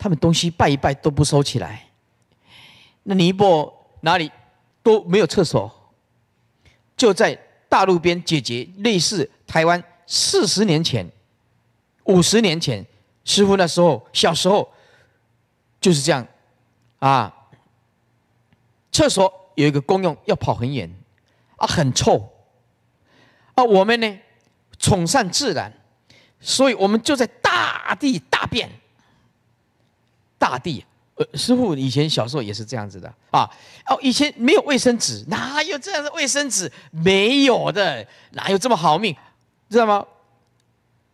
他们东西拜一拜都不收起来，那尼泊哪里都没有厕所，就在大路边解决，类似台湾四十年前、五十年前，师傅那时候小时候就是这样，啊，厕所有一个公用，要跑很远，啊，很臭，啊，我们呢，崇尚自然，所以我们就在大地大便。大地，呃，师傅以前小时候也是这样子的啊，哦，以前没有卫生纸，哪有这样的卫生纸？没有的，哪有这么好命？知道吗？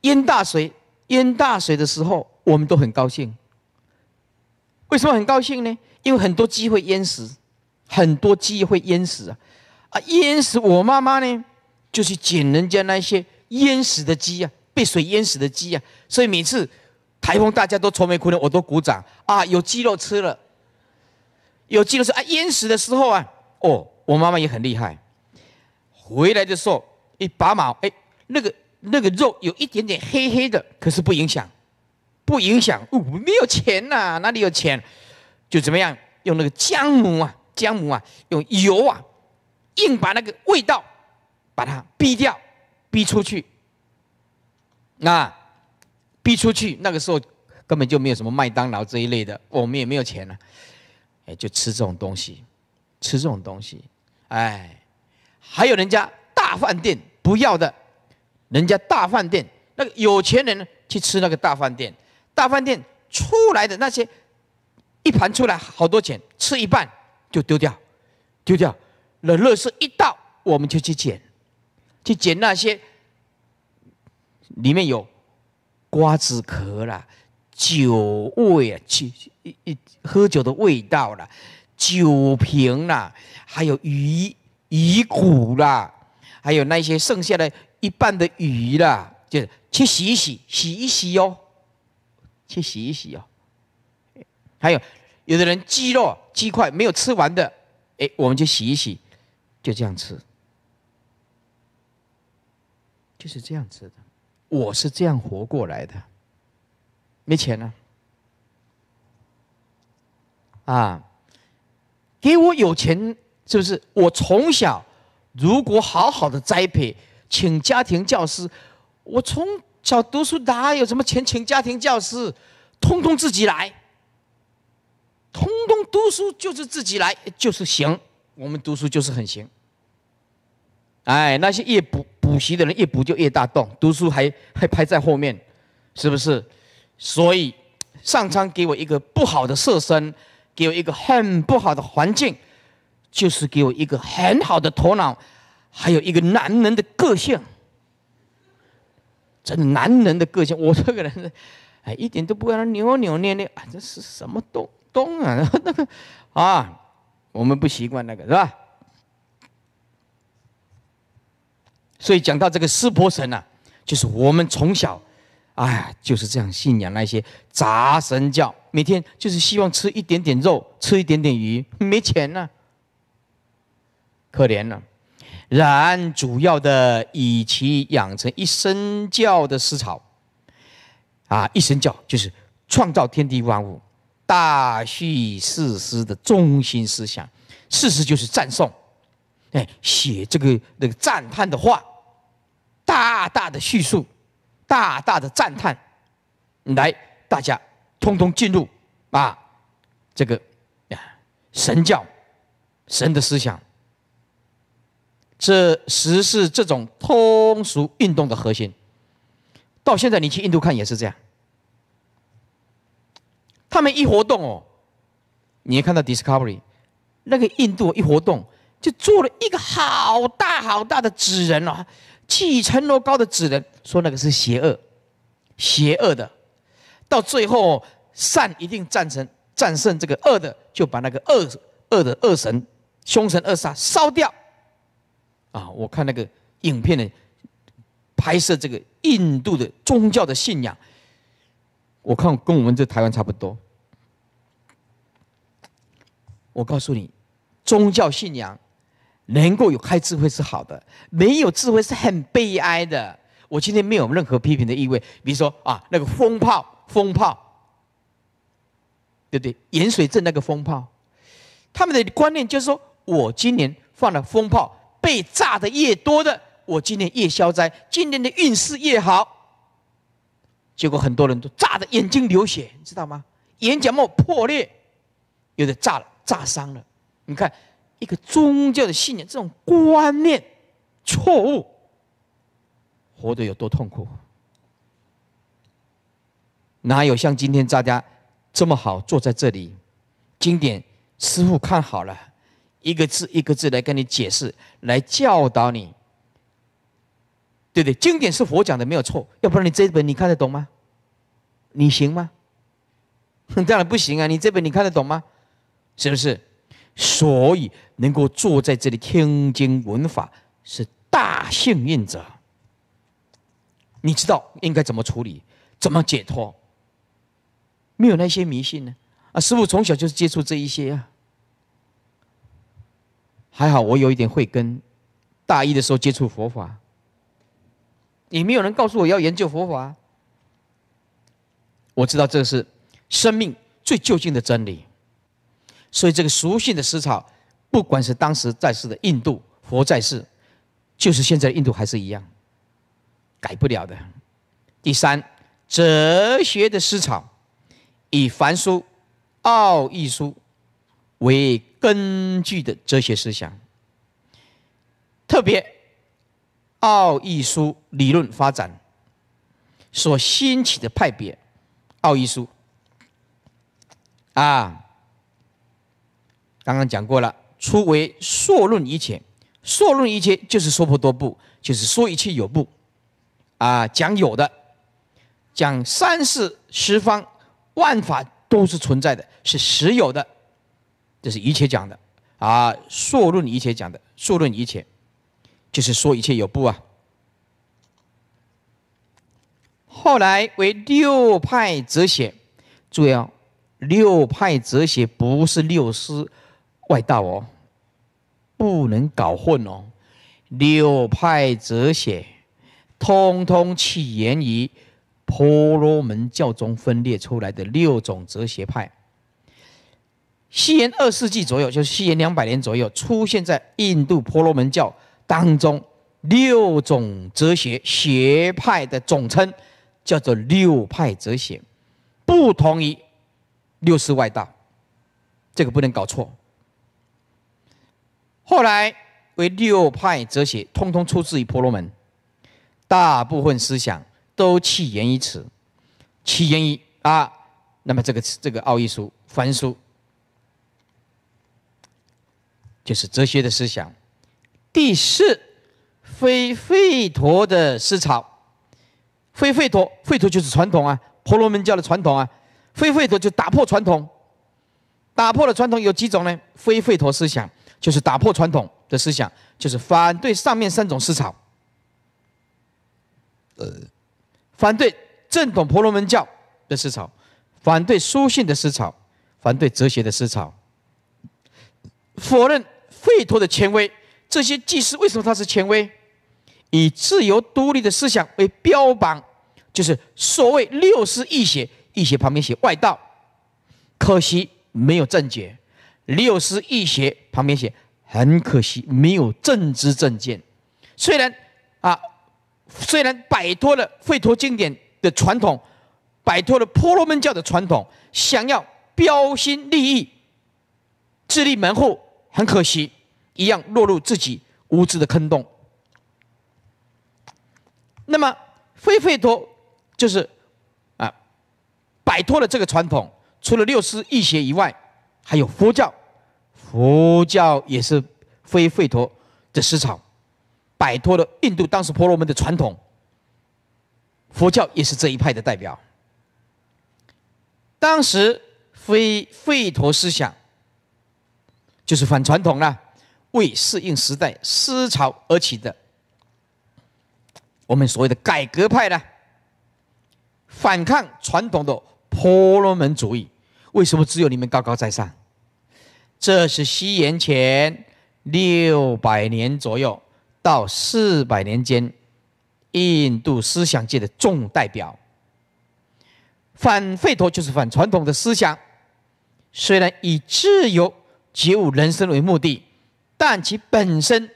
淹大水，淹大水的时候，我们都很高兴。为什么很高兴呢？因为很多鸡会淹死，很多鸡会淹死啊！啊，淹死我妈妈呢，就是捡人家那些淹死的鸡啊，被水淹死的鸡啊，所以每次。台风大家都愁眉苦脸，我都鼓掌啊！有鸡肉吃了，有鸡肉吃啊！淹死的时候啊，哦，我妈妈也很厉害。回来的时候一拔毛，哎，那个那个肉有一点点黑黑的，可是不影响，不影响。哦，没有钱呐，哪里有钱？就怎么样，用那个姜母啊，姜母啊，用油啊，硬把那个味道把它逼掉，逼出去，啊。逼出去，那个时候根本就没有什么麦当劳这一类的，我们也没有钱了，哎，就吃这种东西，吃这种东西，哎，还有人家大饭店不要的，人家大饭店那个有钱人去吃那个大饭店，大饭店出来的那些一盘出来好多钱，吃一半就丢掉，丢掉，冷热是一到我们就去捡，去捡那些里面有。瓜子壳啦，酒味啊，酒一一喝酒的味道啦，酒瓶啦，还有鱼鱼骨啦，还有那些剩下的一半的鱼啦，就是去洗一洗，洗一洗哦，去洗一洗哦。还有，有的人鸡肉鸡块没有吃完的，哎，我们就洗一洗，就这样吃，就是这样吃的。我是这样活过来的，没钱了，啊，给我有钱是不是？我从小如果好好的栽培，请家庭教师，我从小读书哪有什么钱请家庭教师，通通自己来，通通读书就是自己来，就是行。我们读书就是很行，哎，那些夜不。补习的人越补就越大洞，读书还还排在后面，是不是？所以，上苍给我一个不好的色身，给我一个很不好的环境，就是给我一个很好的头脑，还有一个男人的个性。这男人的个性，我这个人，哎，一点都不会扭扭捏捏啊，这是什么东东啊？那个啊，我们不习惯那个，是吧？所以讲到这个师婆神啊，就是我们从小，哎，就是这样信仰那些杂神教，每天就是希望吃一点点肉，吃一点点鱼，没钱呐，可怜呐。然主要的，以其养成一身教的思潮，啊，一身教就是创造天地万物、大叙事师的中心思想，事实就是赞颂。哎，写这个那个赞叹的话，大大的叙述，大大的赞叹，来，大家通通进入啊，这个呀，神教，神的思想，这实是这种通俗运动的核心。到现在你去印度看也是这样，他们一活动哦，你看到 Discovery，那个印度一活动。就做了一个好大好大的纸人哦，几层楼高的纸人，说那个是邪恶，邪恶的，到最后善一定战胜战胜这个恶的，就把那个恶恶的恶神、凶神恶煞烧掉。啊，我看那个影片的拍摄，这个印度的宗教的信仰，我看跟我们这台湾差不多。我告诉你，宗教信仰。能够有开智慧是好的，没有智慧是很悲哀的。我今天没有任何批评的意味，比如说啊，那个风炮风炮，对不对？盐水镇那个风炮，他们的观念就是说我今年放了风炮，被炸的越多的，我今年越消灾，今年的运势越好。结果很多人都炸的眼睛流血，你知道吗？眼角膜破裂，有的炸了炸伤了，你看。一个宗教的信念，这种观念错误，活得有多痛苦？哪有像今天大家这么好坐在这里？经典师傅看好了，一个字一个字来跟你解释，来教导你，对不对？经典是佛讲的，没有错。要不然你这本你看得懂吗？你行吗？当然不行啊！你这本你看得懂吗？是不是？所以能够坐在这里听经闻法是大幸运者。你知道应该怎么处理，怎么解脱？没有那些迷信呢？啊，师傅从小就是接触这一些啊。还好我有一点慧根，大一的时候接触佛法，也没有人告诉我要研究佛法。我知道这是生命最究竟的真理。所以，这个属性的思潮，不管是当时在世的印度佛在世，就是现在印度还是一样，改不了的。第三，哲学的思潮以梵书、奥义书为根据的哲学思想，特别奥义书理论发展所兴起的派别，奥义书啊。刚刚讲过了，初为数论一切，数论一切就是说不多不，就是说一切有不，啊，讲有的，讲三世十方万法都是存在的，是实有的，这是一切讲的，啊，数论一切讲的，数论一切就是说一切有不啊。后来为六派哲学，注意啊，六派哲学不是六师。外道哦，不能搞混哦。六派哲学，通通起源于婆罗门教中分裂出来的六种哲学派。西元二世纪左右，就是西元两百年左右，出现在印度婆罗门教当中六种哲学学派的总称，叫做六派哲学，不同于六世外道，这个不能搞错。后来为六派哲学，通通出自于婆罗门，大部分思想都起源于此，起源于啊，那么这个这个奥义书梵书，就是哲学的思想。第四，非吠陀的思潮，非吠陀，吠陀就是传统啊，婆罗门教的传统啊，非吠陀就打破传统，打破了传统有几种呢？非吠陀思想。就是打破传统的思想，就是反对上面三种思潮，呃，反对正统婆罗门教的思潮，反对书信的思潮，反对哲学的思潮，否认吠陀的权威。这些祭师为什么他是权威？以自由独立的思想为标榜，就是所谓六师一邪，一邪旁边写外道，可惜没有正解。六师一邪旁边写，很可惜，没有正知正见。虽然啊，虽然摆脱了吠陀经典的传统，摆脱了婆罗门教的传统，想要标新立异，自立门户，很可惜，一样落入自己无知的坑洞。那么，非吠陀就是啊，摆脱了这个传统，除了六师一学以外，还有佛教。佛教也是非吠陀的思潮，摆脱了印度当时婆罗门的传统。佛教也是这一派的代表。当时非吠陀思想就是反传统了，为适应时代思潮而起的。我们所谓的改革派呢，反抗传统的婆罗门主义，为什么只有你们高高在上？这是西元前六百年左右到四百年间，印度思想界的众代表。反吠陀就是反传统的思想，虽然以自由觉悟人生为目的，但其本身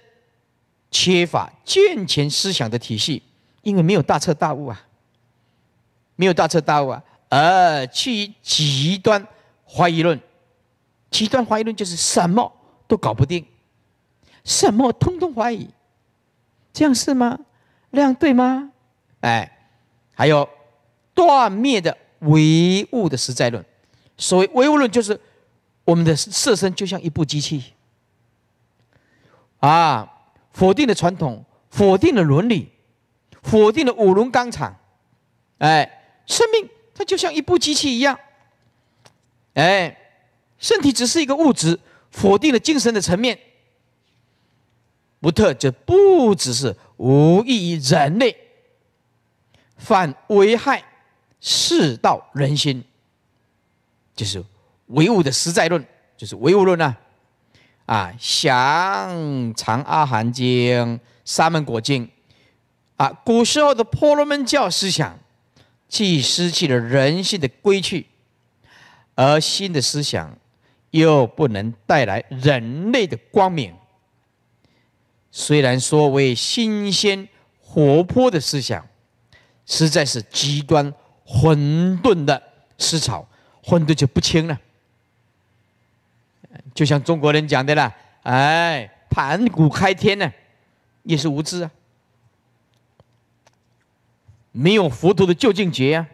缺乏健全思想的体系，因为没有大彻大悟啊，没有大彻大悟啊，而去极端怀疑论。极端怀疑论就是什么都搞不定，什么通通怀疑，这样是吗？那样对吗？哎，还有断灭的唯物的实在论，所谓唯物论就是我们的色身就像一部机器，啊，否定的传统，否定的伦理，否定的五龙钢厂，哎，生命它就像一部机器一样，哎。身体只是一个物质，否定了精神的层面，不特就不只是无益于人类，反危害世道人心，就是唯物的实在论，就是唯物论啊！啊，《想长阿含经》《沙门果经》啊，古时候的婆罗门教思想，既失去了人性的归去，而新的思想。又不能带来人类的光明。虽然说为新鲜活泼的思想，实在是极端混沌的思潮，混沌就不清了。就像中国人讲的啦，哎，盘古开天呢，也是无知啊，没有佛陀的究竟觉啊。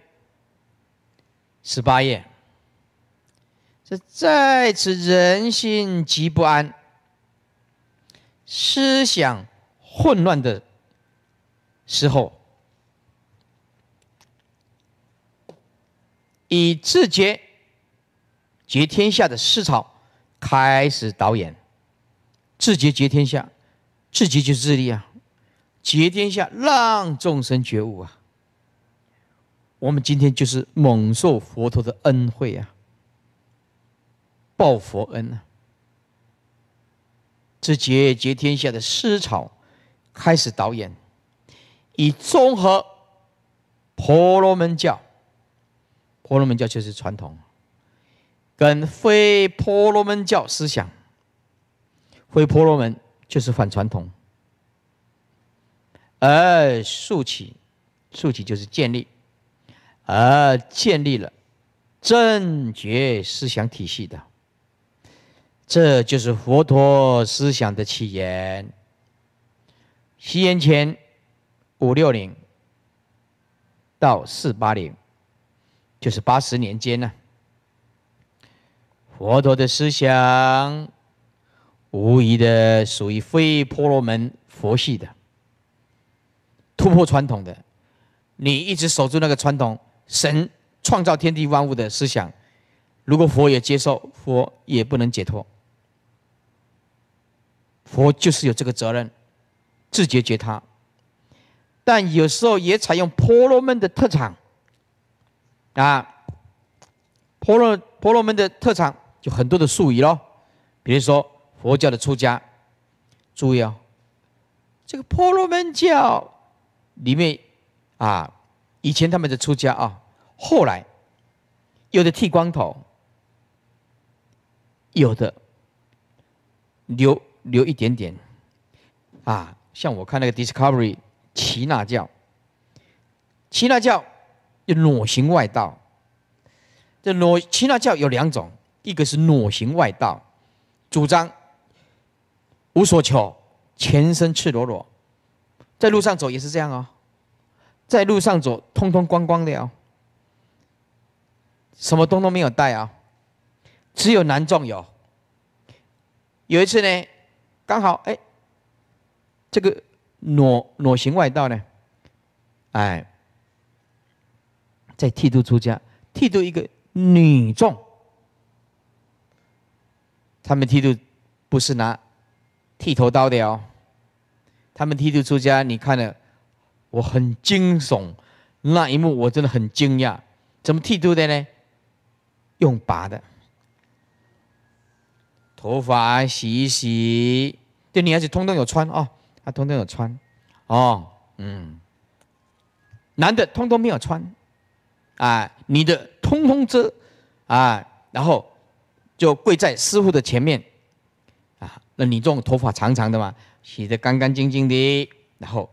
十八页。这在此人心极不安、思想混乱的时候，以自觉、觉天下的思潮开始导演。自觉觉天下，自觉就自立啊，觉天下让众生觉悟啊。我们今天就是蒙受佛陀的恩惠啊。报佛恩呢？这节结天下的思潮开始导演，以综合婆罗门教，婆罗门教就是传统，跟非婆罗门教思想，非婆罗门就是反传统，而竖起，竖起就是建立，而建立了正觉思想体系的。这就是佛陀思想的起源。西元前五六零到四八零，就是八十年间呢，佛陀的思想无疑的属于非婆罗门佛系的，突破传统的。你一直守住那个传统，神创造天地万物的思想，如果佛也接受，佛也不能解脱。佛就是有这个责任，自觉觉他。但有时候也采用婆罗门的特长，啊，婆罗婆罗门的特长就很多的术语咯，比如说佛教的出家，注意哦，这个婆罗门教里面，啊，以前他们的出家啊，后来有的剃光头，有的留。留一点点，啊，像我看那个 Discovery，耆那教，耆那教有裸行外道，这裸耆那教有两种，一个是裸行外道，主张无所求，全身赤裸裸，在路上走也是这样哦，在路上走通通关光的哦，什么东东没有带啊，只有男众有。有一次呢。刚好，哎，这个裸裸行外道呢，哎，在剃度出家，剃度一个女众，他们剃度不是拿剃头刀的哦，他们剃度出家，你看了，我很惊悚，那一幕我真的很惊讶，怎么剃度的呢？用拔的。头发洗一洗，这女孩子通通有穿啊，她通通有穿，哦，嗯，男的通通没有穿，啊，女的通通遮，啊，然后就跪在师傅的前面，啊，那你这种头发长长的嘛，洗得干干净净的，然后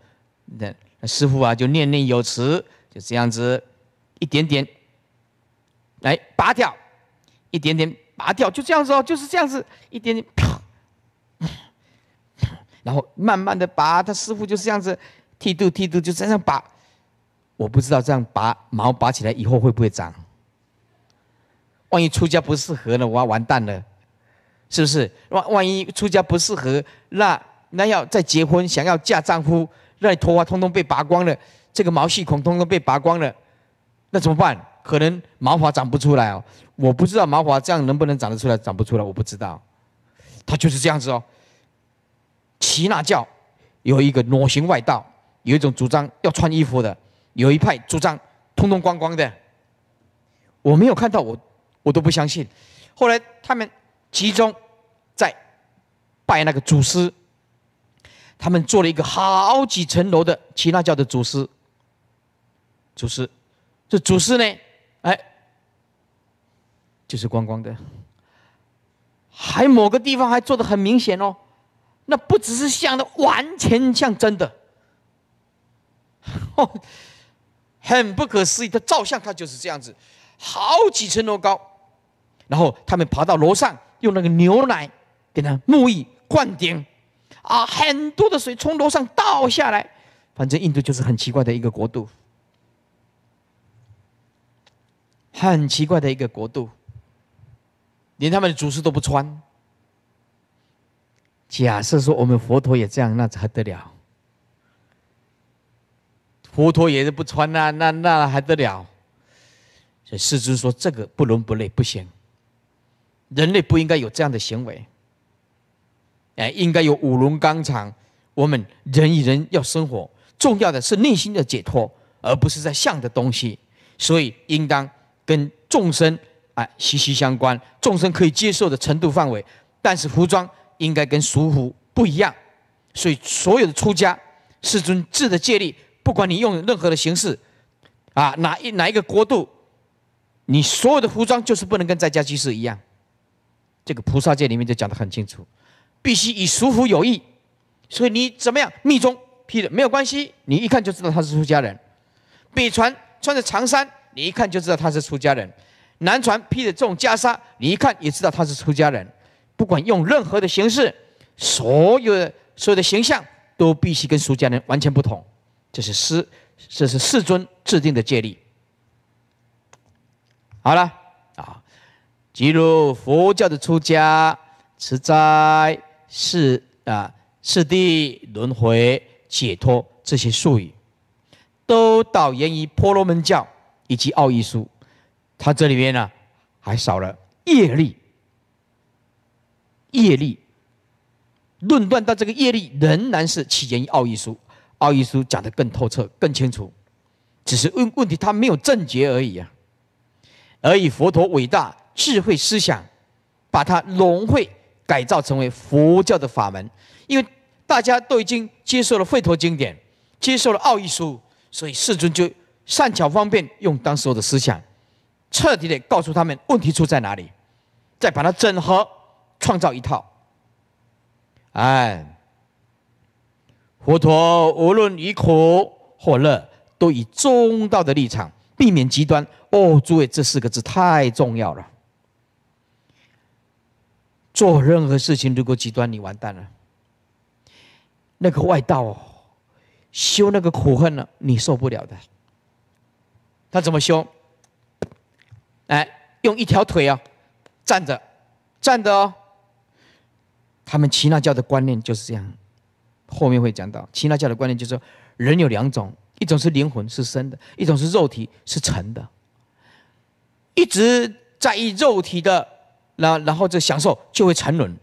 那师傅啊就念念有词，就这样子，一点点来拔掉，一点点。拔掉就这样子哦，就是这样子一点点，然后慢慢的拔。他师傅就是这样子，剃度剃度就这样样拔。我不知道这样拔毛拔起来以后会不会长？万一出家不适合呢？我要完蛋了，是不是？万万一出家不适合，那那要再结婚，想要嫁丈夫，那你头发通通被拔光了，这个毛细孔通通被拔光了，那怎么办？可能毛发长不出来哦。我不知道麻华这样能不能长得出来，长不出来我不知道。他就是这样子哦。奇那教有一个裸行外道，有一种主张要穿衣服的，有一派主张通通光光的。我没有看到我，我都不相信。后来他们集中在拜那个祖师，他们做了一个好几层楼的奇那教的祖师。祖师，这祖师呢，哎。就是光光的，还某个地方还做的很明显哦，那不只是像的，完全像真的，很不可思议。的照相，他就是这样子，好几层楼高，然后他们爬到楼上，用那个牛奶给他沐浴灌顶，啊，很多的水从楼上倒下来。反正印度就是很奇怪的一个国度，很奇怪的一个国度。连他们的祖师都不穿。假设说我们佛陀也这样，那还得了？佛陀也是不穿那那那还得了？所以师尊说这个不伦不类，不行。人类不应该有这样的行为。哎，应该有五伦纲常。我们人与人要生活，重要的是内心的解脱，而不是在像的东西。所以应当跟众生。哎，息息相关，众生可以接受的程度范围。但是服装应该跟俗服不一样，所以所有的出家世尊智的戒律，不管你用任何的形式，啊，哪一哪一个国度，你所有的服装就是不能跟在家居士一样。这个菩萨戒里面就讲得很清楚，必须以俗服有义。所以你怎么样，密宗披的没有关系，你一看就知道他是出家人。北传穿着长衫，你一看就知道他是出家人。男传披着这种袈裟，你一看也知道他是出家人。不管用任何的形式，所有的所有的形象都必须跟出家人完全不同。这是师，这是世尊制定的戒律。好了，啊，即如佛教的出家、持斋、是啊四地、轮回、解脱这些术语，都导源于婆罗门教以及奥义书。他这里面呢，还少了业力，业力论断到这个业力仍然是起源于《奥义书》，《奥义书》讲的更透彻、更清楚，只是问问题他没有正结而已啊，而以佛陀伟大智慧思想，把它融会改造成为佛教的法门，因为大家都已经接受了吠陀经典，接受了《奥义书》，所以世尊就善巧方便用当时候的思想。彻底的告诉他们问题出在哪里，再把它整合，创造一套。哎，佛陀无论以苦或乐，都以中道的立场，避免极端。哦，诸位，这四个字太重要了。做任何事情，如果极端，你完蛋了。那个外道修那个苦恨呢，你受不了的。他怎么修？哎，用一条腿啊，站着，站着哦。他们耆那教的观念就是这样，后面会讲到。耆那教的观念就是说，人有两种，一种是灵魂是生的，一种是肉体是沉的。一直在意肉体的，然然后这享受就会沉沦，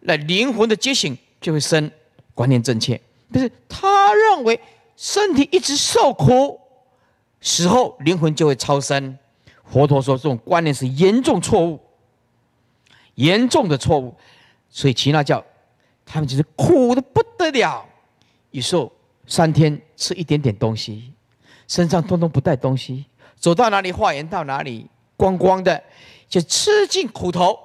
那灵魂的觉醒就会生。观念正确，但是他认为身体一直受苦死后灵魂就会超生。佛陀说，这种观念是严重错误，严重的错误。所以耆那教，他们就是苦的不得了。时候三天吃一点点东西，身上通通不带东西，走到哪里化缘到哪里，光光的，就吃尽苦头。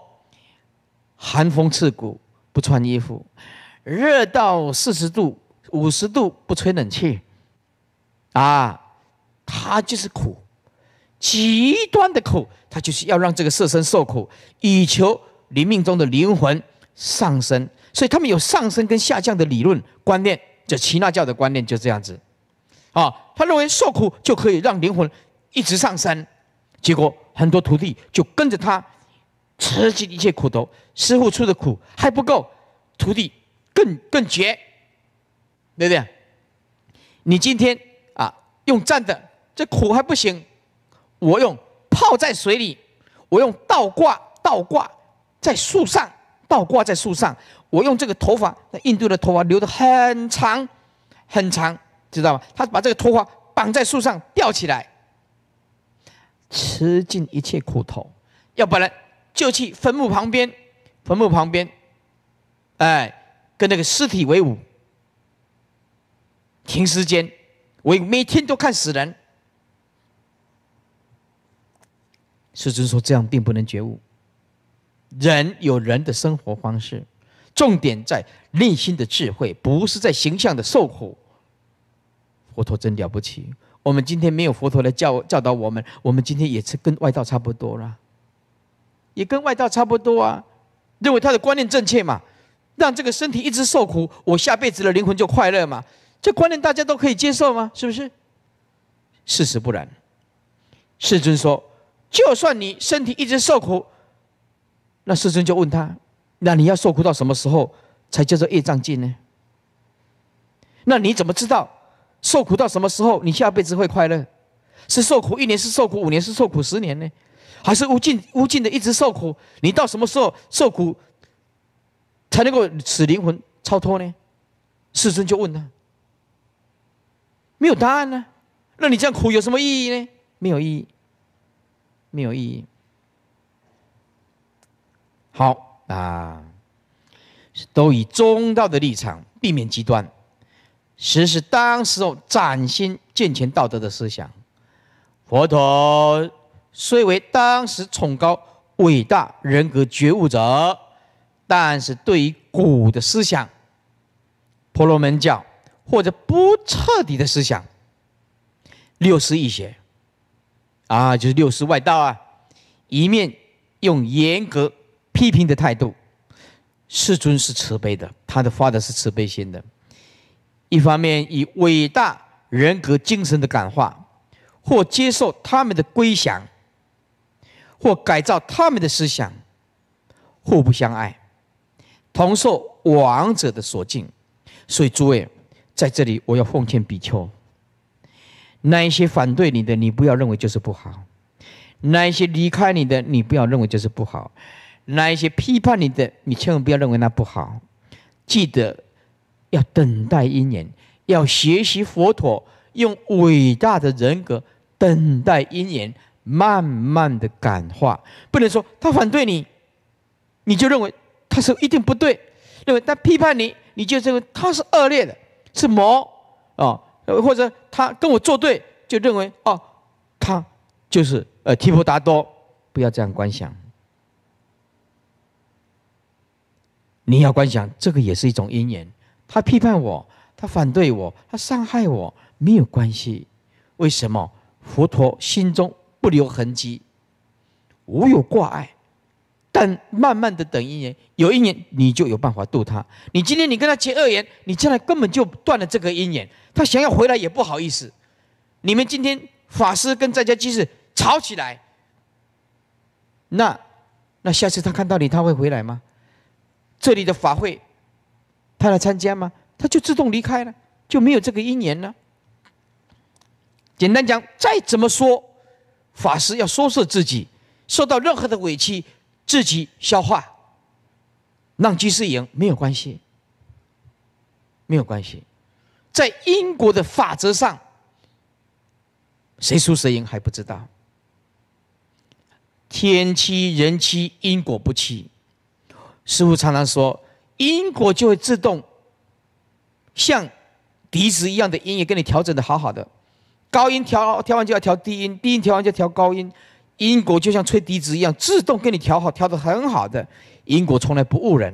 寒风刺骨，不穿衣服；热到四十度、五十度，不吹冷气。啊，他就是苦。极端的苦，他就是要让这个色身受苦，以求灵命中的灵魂上升。所以他们有上升跟下降的理论观念，这耆那教的观念就这样子。啊，他认为受苦就可以让灵魂一直上升，结果很多徒弟就跟着他，吃尽一切苦头。师傅出的苦还不够，徒弟更更绝，对不对？你今天啊，用站的这苦还不行。我用泡在水里，我用倒挂倒挂在树上，倒挂在树上。我用这个头发，那印度的头发留的很长很长，知道吗？他把这个头发绑在树上吊起来，吃尽一切苦头，要不然就去坟墓旁边，坟墓旁边，哎，跟那个尸体为伍，停尸间，我每天都看死人。世尊说：“这样并不能觉悟。人有人的生活方式，重点在内心的智慧，不是在形象的受苦。佛陀真了不起！我们今天没有佛陀来教教导我们，我们今天也是跟外道差不多了，也跟外道差不多啊！认为他的观念正确嘛，让这个身体一直受苦，我下辈子的灵魂就快乐嘛？这观念大家都可以接受吗？是不是？事实不然。世尊说。”就算你身体一直受苦，那世尊就问他：“那你要受苦到什么时候才叫做业障尽呢？那你怎么知道受苦到什么时候你下辈子会快乐？是受苦一年，是受苦五年，是受苦十年呢？还是无尽无尽的一直受苦？你到什么时候受苦才能够使灵魂超脱呢？”世尊就问他：“没有答案呢？那你这样苦有什么意义呢？没有意义。”没有意义。好啊，都以中道的立场，避免极端，实施当时候崭新健全道德的思想。佛陀虽为当时崇高伟大人格觉悟者，但是对于古的思想、婆罗门教或者不彻底的思想，六十一些。啊，就是六十外道啊，一面用严格批评的态度，世尊是慈悲的，他的发的是慈悲心的；一方面以伟大人格精神的感化，或接受他们的归降，或改造他们的思想，互不相爱，同受王者的所敬。所以诸位，在这里我要奉劝比丘。那一些反对你的，你不要认为就是不好；那一些离开你的，你不要认为就是不好；那一些批判你的，你千万不要认为那不好。记得要等待因缘，要学习佛陀用伟大的人格等待因缘，慢慢的感化。不能说他反对你，你就认为他是一定不对，认为他批判你，你就认为他是恶劣的，是魔啊。呃，或者他跟我作对，就认为哦，他就是呃提婆达多，不要这样观想。你要观想，这个也是一种因缘。他批判我，他反对我，他伤害我，没有关系。为什么？佛陀心中不留痕迹，无有挂碍。但慢慢的，等一年，有一年你就有办法渡他。你今天你跟他结恶缘，你将来根本就断了这个姻缘。他想要回来也不好意思。你们今天法师跟在家居士吵起来，那那下次他看到你他会回来吗？这里的法会，他来参加吗？他就自动离开了，就没有这个姻缘了。简单讲，再怎么说，法师要收拾自己，受到任何的委屈。自己消化，让机师赢没有关系，没有关系。在因果的法则上，谁输谁赢还不知道。天欺人欺，因果不欺。师傅常常说，因果就会自动像笛子一样的音也给你调整的好好的，高音调调完就要调低音，低音调完就调高音。因果就像吹笛子一样，自动跟你调好，调得很好的。因果从来不误人，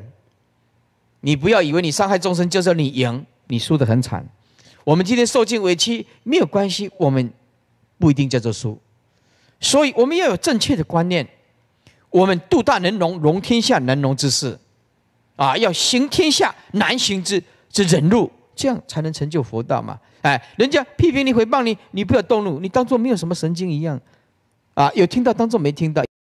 你不要以为你伤害众生就是你赢，你输得很惨。我们今天受尽委屈没有关系，我们不一定叫做输。所以我们要有正确的观念，我们度大能容，容天下难容之事，啊，要行天下难行之之忍路，这样才能成就佛道嘛。哎，人家批评你、诽谤你，你不要动怒，你当做没有什么神经一样。啊，有听到当作没听到。